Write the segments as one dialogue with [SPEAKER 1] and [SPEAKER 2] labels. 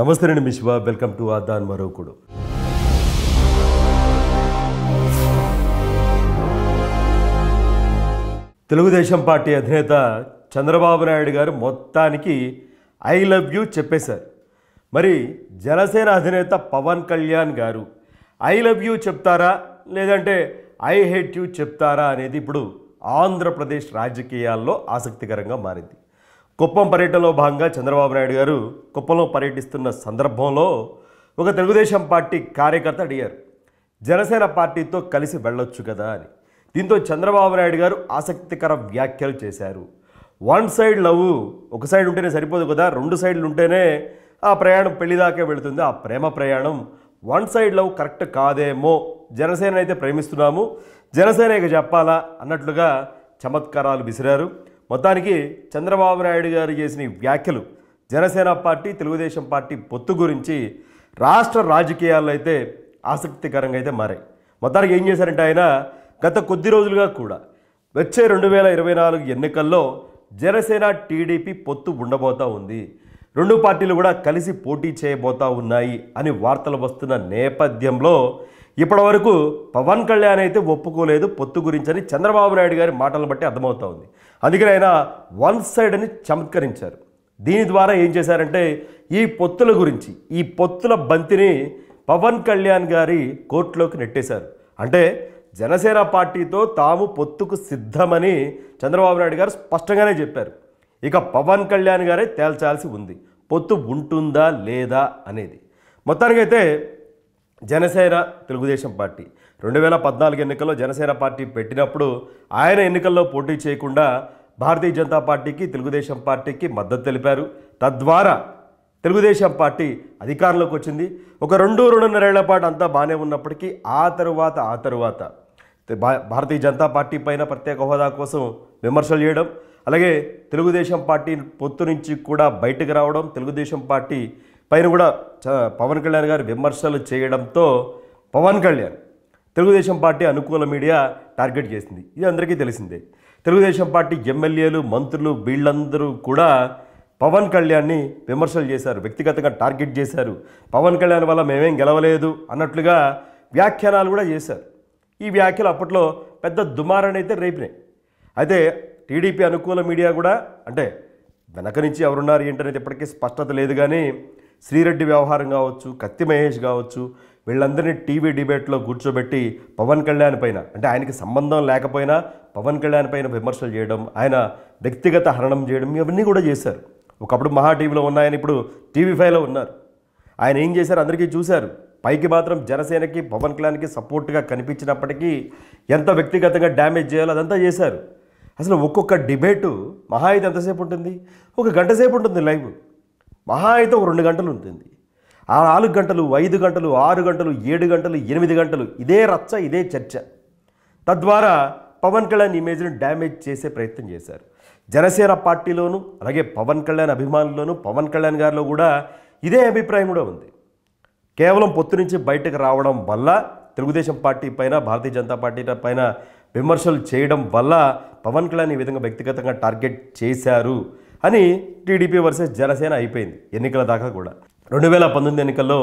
[SPEAKER 1] నమస్తే అండి మిశ్వా వెల్కమ్ టు ఆదాన్ మరోకుడు తెలుగుదేశం పార్టీ అధినేత చంద్రబాబు నాయుడు గారు మొత్తానికి ఐ లవ్ యూ చెప్పేశారు మరి జనసేన అధినేత పవన్ కళ్యాణ్ గారు ఐ లవ్ యూ చెప్తారా లేదంటే ఐ హేట్ యూ చెప్తారా అనేది ఇప్పుడు ఆంధ్రప్రదేశ్ రాజకీయాల్లో ఆసక్తికరంగా మారింది కుప్పం పర్యటనలో భాగంగా చంద్రబాబు నాయుడు గారు కుప్పంలో పర్యటిస్తున్న సందర్భంలో ఒక తెలుగుదేశం పార్టీ కార్యకర్త అడిగారు జనసేన పార్టీతో కలిసి వెళ్ళొచ్చు కదా అని దీంతో చంద్రబాబు నాయుడు గారు ఆసక్తికర వ్యాఖ్యలు చేశారు వన్ సైడ్ లవ్ ఒక సైడ్ ఉంటేనే సరిపోదు కదా రెండు సైడ్లు ఉంటేనే ఆ ప్రయాణం పెళ్లిదాకే వెళుతుంది ఆ ప్రేమ ప్రయాణం వన్ సైడ్ లవ్ కరెక్ట్ కాదేమో జనసేన అయితే ప్రేమిస్తున్నాము జనసేన ఇక చెప్పాలా అన్నట్లుగా చమత్కారాలు విసిరారు మొత్తానికి చంద్రబాబు నాయుడు గారు చేసిన వ్యాఖ్యలు జనసేన పార్టీ తెలుగుదేశం పార్టీ పొత్తు గురించి రాష్ట్ర రాజకీయాల్లో అయితే ఆసక్తికరంగా అయితే మారాయి మొత్తానికి ఏం చేశారంటే ఆయన గత కొద్ది రోజులుగా కూడా వచ్చే రెండు వేల ఇరవై నాలుగు ఎన్నికల్లో జనసేన టీడీపీ పొత్తు ఉండబోతా ఉంది రెండు పార్టీలు కూడా కలిసి పోటీ చేయబోతా ఉన్నాయి అని వార్తలు వస్తున్న నేపథ్యంలో ఇప్పటి పవన్ కళ్యాణ్ అయితే ఒప్పుకోలేదు పొత్తు గురించి అని చంద్రబాబు నాయుడు గారి మాటలను బట్టి అర్థమవుతా ఉంది అందుకని ఆయన వన్ సైడ్ అని చమత్కరించారు దీని ద్వారా ఏం చేశారంటే ఈ పొత్తుల గురించి ఈ పొత్తుల బంతిని పవన్ కళ్యాణ్ గారి కోర్టులోకి నెట్టేశారు అంటే జనసేన పార్టీతో తాము పొత్తుకు సిద్ధమని చంద్రబాబు నాయుడు గారు స్పష్టంగానే చెప్పారు ఇక పవన్ కళ్యాణ్ గారే తేల్చాల్సి ఉంది పొత్తు ఉంటుందా లేదా అనేది మొత్తానికైతే జనసేన తెలుగుదేశం పార్టీ రెండు వేల పద్నాలుగు ఎన్నికల్లో జనసేన పార్టీ పెట్టినప్పుడు ఆయన ఎన్నికల్లో పోటీ చేయకుండా భారతీయ జనతా పార్టీకి తెలుగుదేశం పార్టీకి మద్దతు తెలిపారు తద్వారా తెలుగుదేశం పార్టీ అధికారంలోకి వచ్చింది ఒక రెండు రెండున్నరేళ్ల పాటు అంతా బాగానే ఉన్నప్పటికీ ఆ తరువాత ఆ తరువాత భారతీయ జనతా పార్టీ పైన ప్రత్యేక హోదా కోసం విమర్శలు చేయడం అలాగే తెలుగుదేశం పార్టీ పొత్తు నుంచి కూడా బయటకు రావడం తెలుగుదేశం పార్టీ పైన కూడా పవన్ కళ్యాణ్ గారు విమర్శలు చేయడంతో పవన్ కళ్యాణ్ తెలుగుదేశం పార్టీ అనుకూల మీడియా టార్గెట్ చేసింది ఇది అందరికీ తెలిసిందే తెలుగుదేశం పార్టీ ఎమ్మెల్యేలు మంత్రులు వీళ్ళందరూ కూడా పవన్ కళ్యాణ్ని విమర్శలు చేశారు వ్యక్తిగతంగా టార్గెట్ చేశారు పవన్ కళ్యాణ్ వల్ల మేమేం గెలవలేదు అన్నట్లుగా వ్యాఖ్యానాలు కూడా చేశారు ఈ వ్యాఖ్యలు అప్పట్లో పెద్ద దుమారానైతే రేపినాయి అయితే టీడీపీ అనుకూల మీడియా కూడా అంటే వెనక నుంచి ఎవరున్నారు ఏంటనేది ఇప్పటికీ స్పష్టత లేదు కానీ శ్రీరెడ్డి వ్యవహారం కావచ్చు కత్తి మహేష్ కావచ్చు వీళ్ళందరినీ టీవీ డిబేట్లో కూర్చోబెట్టి పవన్ కళ్యాణ్ పైన అంటే ఆయనకి సంబంధం లేకపోయినా పవన్ కళ్యాణ్ పైన విమర్శలు చేయడం ఆయన వ్యక్తిగత హరణం చేయడం ఇవన్నీ కూడా చేశారు ఒకప్పుడు మహా టీవీలో ఉన్నాయని ఇప్పుడు టీవీ ఫైవ్లో ఉన్నారు ఆయన ఏం చేశారు అందరికీ చూశారు పైకి మాత్రం జనసేనకి పవన్ కళ్యాణ్కి సపోర్ట్గా కనిపించినప్పటికీ ఎంత వ్యక్తిగతంగా డ్యామేజ్ చేయాలో అదంతా చేశారు అసలు ఒక్కొక్క డిబేటు మహా అయితే ఎంతసేపు ఉంటుంది ఒక గంట సేపు ఉంటుంది లైవ్ మహా అయితే ఒక రెండు గంటలు ఉంటుంది ఆ నాలుగు గంటలు ఐదు గంటలు ఆరు గంటలు ఏడు గంటలు ఎనిమిది గంటలు ఇదే రచ్చ ఇదే చర్చ తద్వారా పవన్ కళ్యాణ్ ఇమేజ్ను డ్యామేజ్ చేసే ప్రయత్నం చేశారు జనసేన పార్టీలోను అలాగే పవన్ కళ్యాణ్ అభిమానుల్లోనూ పవన్ కళ్యాణ్ గారిలో కూడా ఇదే అభిప్రాయం కూడా ఉంది కేవలం పొత్తు నుంచి బయటకు రావడం వల్ల తెలుగుదేశం పార్టీ పైన భారతీయ జనతా పార్టీ పైన విమర్శలు చేయడం వల్ల పవన్ కళ్యాణ్ ఈ విధంగా వ్యక్తిగతంగా టార్గెట్ చేశారు అని టీడీపీ వర్సెస్ జనసేన అయిపోయింది ఎన్నికల దాకా కూడా రెండు వేల పంతొమ్మిది ఎన్నికల్లో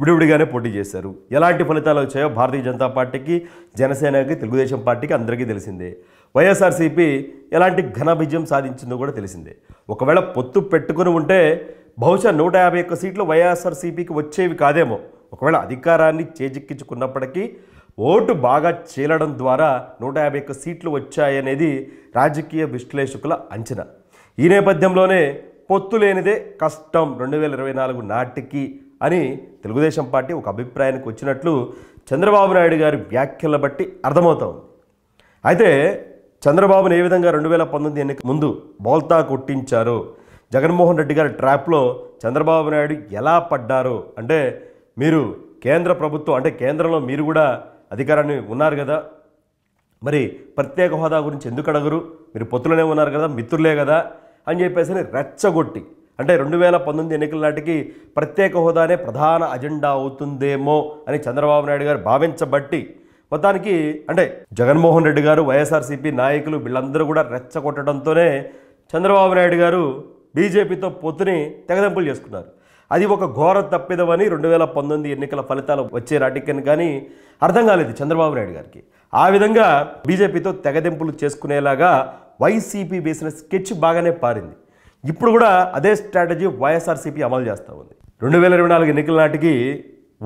[SPEAKER 1] విడివిడిగానే పోటీ చేశారు ఎలాంటి ఫలితాలు వచ్చాయో భారతీయ జనతా పార్టీకి జనసేనకి తెలుగుదేశం పార్టీకి అందరికీ తెలిసిందే వైఎస్ఆర్సీపీ ఎలాంటి ఘన విజయం సాధించిందో కూడా తెలిసిందే ఒకవేళ పొత్తు పెట్టుకుని ఉంటే బహుశా నూట యాభై ఒక్క సీట్లు వైఎస్ఆర్సీపీకి వచ్చేవి కాదేమో ఒకవేళ అధికారాన్ని చేజిక్కించుకున్నప్పటికీ ఓటు బాగా చీలడం ద్వారా నూట యాభై ఒక్క సీట్లు వచ్చాయనేది రాజకీయ విశ్లేషకుల అంచనా ఈ నేపథ్యంలోనే పొత్తు లేనిదే కష్టం రెండు వేల ఇరవై నాలుగు నాటికి అని తెలుగుదేశం పార్టీ ఒక అభిప్రాయానికి వచ్చినట్లు చంద్రబాబు నాయుడు గారి వ్యాఖ్యల బట్టి అర్థమవుతా ఉంది అయితే చంద్రబాబును ఏ విధంగా రెండు వేల పంతొమ్మిది ఎన్నిక ముందు బోల్తా కొట్టించారో జగన్మోహన్ రెడ్డి గారి ట్రాప్లో చంద్రబాబు నాయుడు ఎలా పడ్డారో అంటే మీరు కేంద్ర ప్రభుత్వం అంటే కేంద్రంలో మీరు కూడా అధికారాన్ని ఉన్నారు కదా మరి ప్రత్యేక హోదా గురించి ఎందుకు అడగరు మీరు పొత్తులోనే ఉన్నారు కదా మిత్రులే కదా అని చెప్పేసి రెచ్చగొట్టి అంటే రెండు వేల పంతొమ్మిది ఎన్నికల నాటికి ప్రత్యేక హోదానే ప్రధాన అజెండా అవుతుందేమో అని చంద్రబాబు నాయుడు గారు భావించబట్టి మొత్తానికి అంటే జగన్మోహన్ రెడ్డి గారు వైఎస్ఆర్సీపీ నాయకులు వీళ్ళందరూ కూడా రెచ్చగొట్టడంతోనే చంద్రబాబు నాయుడు గారు బీజేపీతో పొత్తుని తెగదెంపులు చేసుకున్నారు అది ఒక ఘోర తప్పిదమని రెండు వేల పంతొమ్మిది ఎన్నికల ఫలితాలు వచ్చే నాటికని కానీ అర్థం కాలేదు చంద్రబాబు నాయుడు గారికి ఆ విధంగా బీజేపీతో తెగదెంపులు చేసుకునేలాగా వైసీపీ వేసిన స్కెచ్ బాగానే పారింది ఇప్పుడు కూడా అదే స్ట్రాటజీ వైఎస్ఆర్సీపీ అమలు చేస్తూ ఉంది రెండు వేల ఇరవై నాలుగు ఎన్నికల నాటికి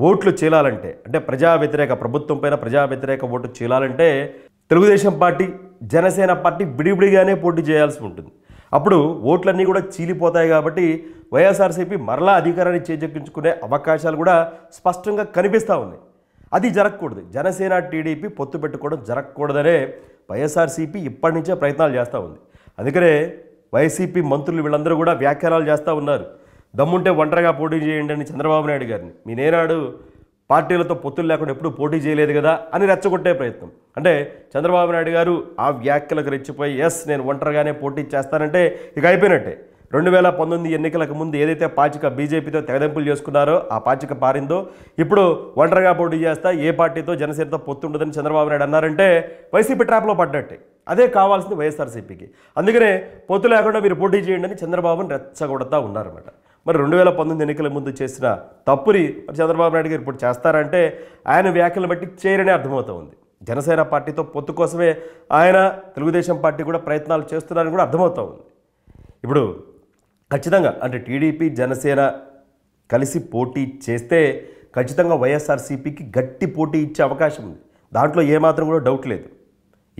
[SPEAKER 1] ఓట్లు చీలాలంటే అంటే ప్రజా వ్యతిరేక ప్రభుత్వం పైన ప్రజా వ్యతిరేక ఓటు చీలాలంటే తెలుగుదేశం పార్టీ జనసేన పార్టీ విడివిడిగానే పోటీ చేయాల్సి ఉంటుంది అప్పుడు ఓట్లన్నీ కూడా చీలిపోతాయి కాబట్టి వైఎస్ఆర్సీపీ మరలా అధికారాన్ని చేజెక్కించుకునే అవకాశాలు కూడా స్పష్టంగా కనిపిస్తూ ఉన్నాయి అది జరగకూడదు జనసేన టీడీపీ పొత్తు పెట్టుకోవడం జరగకూడదనే వైఎస్ఆర్సీపీ ఇప్పటి నుంచే ప్రయత్నాలు చేస్తూ ఉంది అందుకనే వైసీపీ మంత్రులు వీళ్ళందరూ కూడా వ్యాఖ్యానాలు చేస్తూ ఉన్నారు దమ్ముంటే ఒంటరిగా పోటీ చేయండి అని చంద్రబాబు నాయుడు గారిని మీ నేనాడు పార్టీలతో పొత్తులు లేకుండా ఎప్పుడు పోటీ చేయలేదు కదా అని రెచ్చగొట్టే ప్రయత్నం అంటే చంద్రబాబు నాయుడు గారు ఆ వ్యాఖ్యలకు రెచ్చిపోయి ఎస్ నేను ఒంటరిగానే పోటీ చేస్తానంటే ఇక అయిపోయినట్టే రెండు వేల పంతొమ్మిది ఎన్నికలకు ముందు ఏదైతే పాచిక బీజేపీతో తెగదెంపులు చేసుకున్నారో ఆ పాచిక పారిందో ఇప్పుడు ఒంటరిగా పోటీ చేస్తా ఏ పార్టీతో జనసేనతో పొత్తుండదని చంద్రబాబు నాయుడు అన్నారంటే వైసీపీ ట్రాప్లో పడ్డట్టే అదే కావాల్సింది వైఎస్ఆర్సీపీకి అందుకనే పొత్తు లేకుండా మీరు పోటీ చేయండి అని చంద్రబాబును రెచ్చగొడతా ఉన్నారన్నమాట మరి రెండు వేల పంతొమ్మిది ఎన్నికల ముందు చేసిన తప్పుని మరి చంద్రబాబు నాయుడు గారు ఇప్పుడు చేస్తారంటే ఆయన వ్యాఖ్యలను బట్టి చేయరనే అర్థమవుతూ ఉంది జనసేన పార్టీతో పొత్తు కోసమే ఆయన తెలుగుదేశం పార్టీ కూడా ప్రయత్నాలు చేస్తున్నారని కూడా అర్థమవుతూ ఉంది ఇప్పుడు ఖచ్చితంగా అంటే టీడీపీ జనసేన కలిసి పోటీ చేస్తే ఖచ్చితంగా వైఎస్ఆర్సీపీకి గట్టి పోటీ ఇచ్చే అవకాశం ఉంది దాంట్లో ఏమాత్రం కూడా డౌట్ లేదు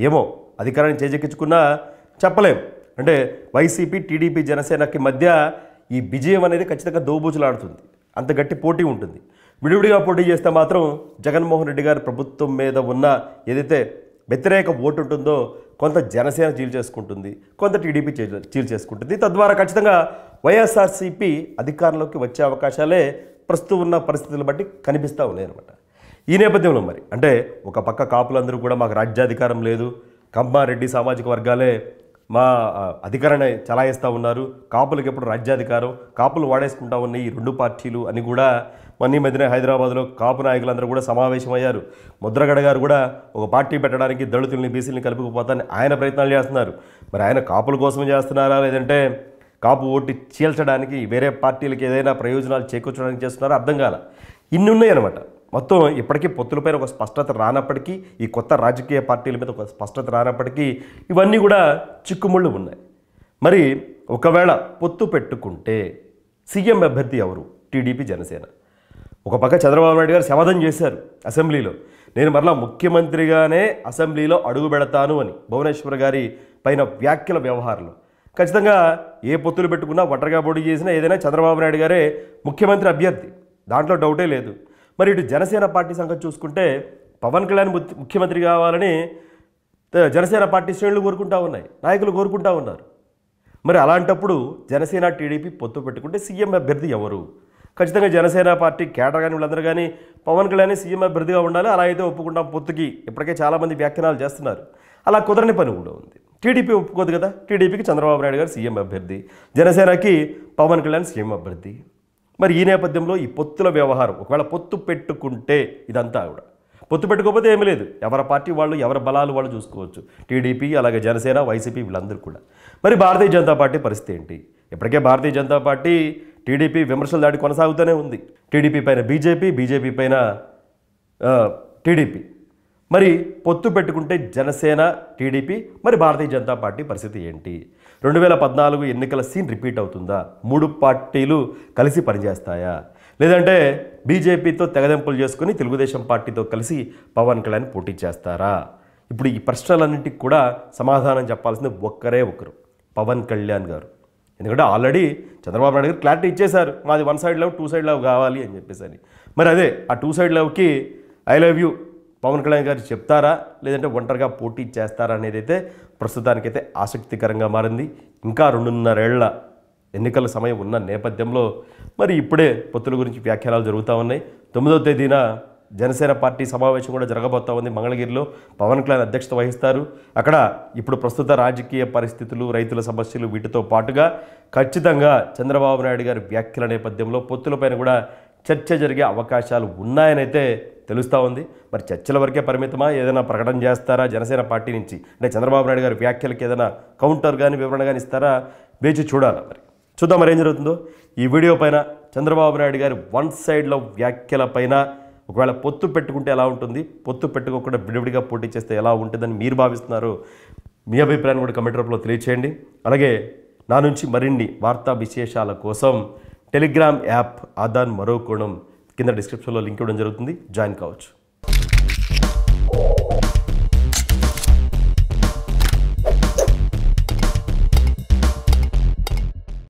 [SPEAKER 1] ఏమో అధికారాన్ని చేజెక్కించుకున్నా చెప్పలేం అంటే వైసీపీ టీడీపీ జనసేనకి మధ్య ఈ విజయం అనేది ఖచ్చితంగా దోబూచులాడుతుంది అంత గట్టి పోటీ ఉంటుంది విడివిడిగా పోటీ చేస్తే మాత్రం జగన్మోహన్ రెడ్డి గారి ప్రభుత్వం మీద ఉన్న ఏదైతే వ్యతిరేక ఓటు ఉంటుందో కొంత జనసేన చీల్ చేసుకుంటుంది కొంత టీడీపీ చీల్ చేసుకుంటుంది తద్వారా ఖచ్చితంగా వైఎస్ఆర్సీపీ అధికారంలోకి వచ్చే అవకాశాలే ప్రస్తుతం ఉన్న పరిస్థితులు బట్టి కనిపిస్తూ ఉన్నాయన్నమాట ఈ నేపథ్యంలో మరి అంటే ఒక పక్క కాపులందరూ కూడా మాకు రాజ్యాధికారం లేదు కమ్మారెడ్డి సామాజిక వర్గాలే మా అధికారణ చలాయిస్తూ ఉన్నారు కాపులకు ఎప్పుడు రాజ్యాధికారం కాపులు వాడేసుకుంటా ఉన్న ఈ రెండు పార్టీలు అని కూడా మొన్న మధ్యన హైదరాబాద్లో కాపు నాయకులందరూ కూడా సమావేశమయ్యారు ముద్రగడ గారు కూడా ఒక పార్టీ పెట్టడానికి దళితుల్ని బీసీలని కలుపుకుపోతాన్ని ఆయన ప్రయత్నాలు చేస్తున్నారు మరి ఆయన కాపుల కోసం చేస్తున్నారా లేదంటే కాపు ఓటు చీల్చడానికి వేరే పార్టీలకు ఏదైనా ప్రయోజనాలు చేకూర్చడానికి చేస్తున్నారో అర్థం కాల ఇన్ని ఉన్నాయి అనమాట మొత్తం ఇప్పటికీ పొత్తులపైన ఒక స్పష్టత రానప్పటికీ ఈ కొత్త రాజకీయ పార్టీల మీద ఒక స్పష్టత రానప్పటికీ ఇవన్నీ కూడా చిక్కుముళ్ళు ఉన్నాయి మరి ఒకవేళ పొత్తు పెట్టుకుంటే సీఎం అభ్యర్థి ఎవరు టీడీపీ జనసేన ఒక పక్క చంద్రబాబు నాయుడు గారు శవధం చేశారు అసెంబ్లీలో నేను మరలా ముఖ్యమంత్రిగానే అసెంబ్లీలో అడుగు పెడతాను అని భువనేశ్వర్ గారి పైన వ్యాఖ్యల వ్యవహారంలో ఖచ్చితంగా ఏ పొత్తులు పెట్టుకున్నా ఒంటరిగా పోటీ చేసినా ఏదైనా చంద్రబాబు నాయుడు గారే ముఖ్యమంత్రి అభ్యర్థి దాంట్లో డౌటే లేదు మరి ఇటు జనసేన పార్టీ సంగతి చూసుకుంటే పవన్ కళ్యాణ్ ముఖ్యమంత్రి కావాలని జనసేన పార్టీ శ్రేణులు కోరుకుంటా ఉన్నాయి నాయకులు కోరుకుంటా ఉన్నారు మరి అలాంటప్పుడు జనసేన టీడీపీ పొత్తు పెట్టుకుంటే సీఎం అభ్యర్థి ఎవరు ఖచ్చితంగా జనసేన పార్టీ కేటర్ కానీ వీళ్ళందరూ కానీ పవన్ కళ్యాణ్ సీఎం అభ్యర్థిగా ఉండాలి అలా అయితే ఒప్పుకుంటాం పొత్తుకి ఇప్పటికే చాలామంది వ్యాఖ్యానాలు చేస్తున్నారు అలా కుదరని పని కూడా ఉంది టీడీపీ ఒప్పుకోదు కదా టీడీపీకి చంద్రబాబు నాయుడు గారు సీఎం అభ్యర్థి జనసేనకి పవన్ కళ్యాణ్ సీఎం అభ్యర్థి మరి ఈ నేపథ్యంలో ఈ పొత్తుల వ్యవహారం ఒకవేళ పొత్తు పెట్టుకుంటే ఇదంతా కూడా పొత్తు పెట్టుకోకపోతే ఏమీ లేదు ఎవరి పార్టీ వాళ్ళు ఎవరి బలాలు వాళ్ళు చూసుకోవచ్చు టీడీపీ అలాగే జనసేన వైసీపీ వీళ్ళందరూ కూడా మరి భారతీయ జనతా పార్టీ పరిస్థితి ఏంటి ఇప్పటికే భారతీయ జనతా పార్టీ టీడీపీ విమర్శలు దాడి కొనసాగుతూనే ఉంది టీడీపీ పైన బీజేపీ బీజేపీ పైన టీడీపీ మరి పొత్తు పెట్టుకుంటే జనసేన టీడీపీ మరి భారతీయ జనతా పార్టీ పరిస్థితి ఏంటి రెండు వేల పద్నాలుగు ఎన్నికల సీన్ రిపీట్ అవుతుందా మూడు పార్టీలు కలిసి పనిచేస్తాయా లేదంటే బీజేపీతో తెగదెంపులు చేసుకుని తెలుగుదేశం పార్టీతో కలిసి పవన్ కళ్యాణ్ పోటీ చేస్తారా ఇప్పుడు ఈ ప్రశ్నలన్నింటికి కూడా సమాధానం చెప్పాల్సింది ఒక్కరే ఒకరు పవన్ కళ్యాణ్ గారు ఎందుకంటే ఆల్రెడీ చంద్రబాబు నాయుడు గారు క్లారిటీ ఇచ్చేశారు మాది one side love two side love కావాలి అని చెప్పేసి మరి అదే ఆ టూ సైడ్ లవ్కి I love you Pawan Kalyan garu చెప్తారా లేదంటే ఒంటరిగా పోటీ చేస్తారా అనేది అయితే ప్రస్తుతానికైతే ఆసక్తికరంగా మారింది ఇంకా రెండున్నరేళ్ల ఎన్నికల సమయం ఉన్న నేపథ్యంలో మరి ఇప్పుడే పొత్తుల గురించి వ్యాఖ్యానాలు జరుగుతూ ఉన్నాయి తొమ్మిదవ తేదీన జనసేన పార్టీ సమావేశం కూడా జరగబోతా ఉంది మంగళగిరిలో పవన్ కళ్యాణ్ అధ్యక్షత వహిస్తారు అక్కడ ఇప్పుడు ప్రస్తుత రాజకీయ పరిస్థితులు రైతుల సమస్యలు వీటితో పాటుగా ఖచ్చితంగా చంద్రబాబు నాయుడు గారి వ్యాఖ్యల నేపథ్యంలో పొత్తులపైన కూడా చర్చ జరిగే అవకాశాలు ఉన్నాయనైతే తెలుస్తూ ఉంది మరి చర్చల వరకే పరిమితమా ఏదైనా ప్రకటన చేస్తారా జనసేన పార్టీ నుంచి అంటే చంద్రబాబు నాయుడు గారి వ్యాఖ్యలకు ఏదైనా కౌంటర్ కానీ వివరణ కానీ ఇస్తారా వేచి చూడాలా మరి చూద్దాం మరి ఏం జరుగుతుందో ఈ వీడియో పైన చంద్రబాబు నాయుడు గారి వన్ సైడ్లో వ్యాఖ్యల పైన ఒకవేళ పొత్తు పెట్టుకుంటే ఎలా ఉంటుంది పొత్తు పెట్టుకోకుండా విడివిడిగా పోటీ చేస్తే ఎలా ఉంటుందని మీరు భావిస్తున్నారు మీ అభిప్రాయాన్ని కూడా కమెంట్ రూపంలో తెలియచేయండి అలాగే నా నుంచి మరిన్ని వార్తా విశేషాల కోసం టెలిగ్రామ్ యాప్ ఆదాన్ మరో కోణం కింద డిస్క్రిప్షన్లో లింక్ ఇవ్వడం జరుగుతుంది జాయిన్ కావచ్చు